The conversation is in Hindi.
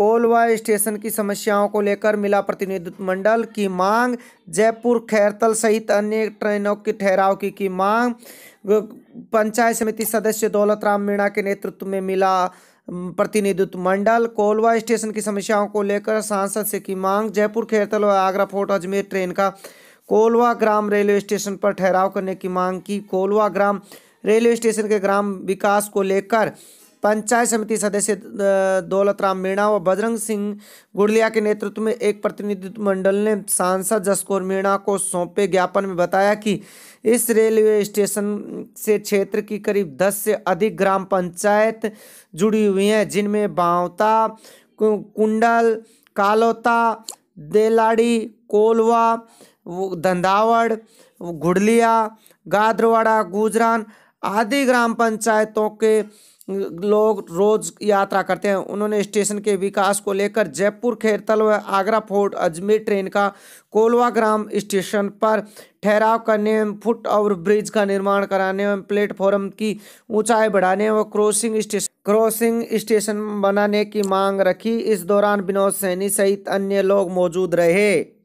कोलवा स्टेशन की समस्याओं को लेकर मिला प्रतिनिधित्व मंडल की मांग जयपुर खैरतल सहित अन्य ट्रेनों के ठहराव की, की मांग पंचायत समिति सदस्य दौलत राम मीणा के नेतृत्व में मिला प्रतिनिधित्व मंडल कोलवा स्टेशन की समस्याओं को लेकर सांसद से की मांग जयपुर खैरतल और आगरा फोर्ट अजमेर ट्रेन का कोलवा ग्राम रेलवे स्टेशन पर ठहराव करने की मांग की कोलवा ग्राम रेलवे स्टेशन के ग्राम विकास को लेकर पंचायत समिति सदस्य दौलतराम मीणा व बजरंग सिंह गुड़लिया के नेतृत्व में एक प्रतिनिधित्व मंडल ने सांसद जसकोर मीणा को सौंपे ज्ञापन में बताया कि इस रेलवे स्टेशन से क्षेत्र की करीब दस से अधिक ग्राम पंचायत जुड़ी हुई हैं जिनमें बावता कुंडल कालोता देलाड़ी कोलवा धंधावड़ घुड़लिया गादरवाड़ा गुजरान आदि ग्राम पंचायतों के लोग रोज यात्रा करते हैं उन्होंने स्टेशन के विकास को लेकर जयपुर खेरतल व आगरा फोर्ट अजमेर ट्रेन का कोलवा ग्राम स्टेशन पर ठहराव करने एवं फुट ओवर ब्रिज का निर्माण कराने एवं प्लेटफॉर्म की ऊंचाई बढ़ाने व क्रॉसिंग स्टेशन क्रॉसिंग स्टेशन बनाने की मांग रखी इस दौरान विनोद सैनी सहित अन्य लोग मौजूद रहे